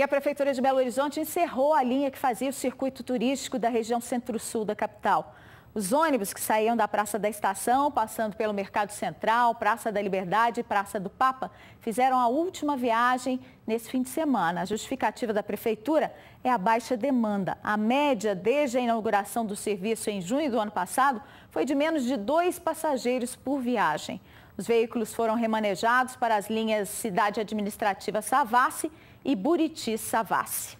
E a Prefeitura de Belo Horizonte encerrou a linha que fazia o circuito turístico da região centro-sul da capital. Os ônibus que saíam da Praça da Estação, passando pelo Mercado Central, Praça da Liberdade e Praça do Papa, fizeram a última viagem nesse fim de semana. A justificativa da Prefeitura é a baixa demanda. A média desde a inauguração do serviço em junho do ano passado foi de menos de dois passageiros por viagem. Os veículos foram remanejados para as linhas Cidade Administrativa Savassi e Buriti Savassi.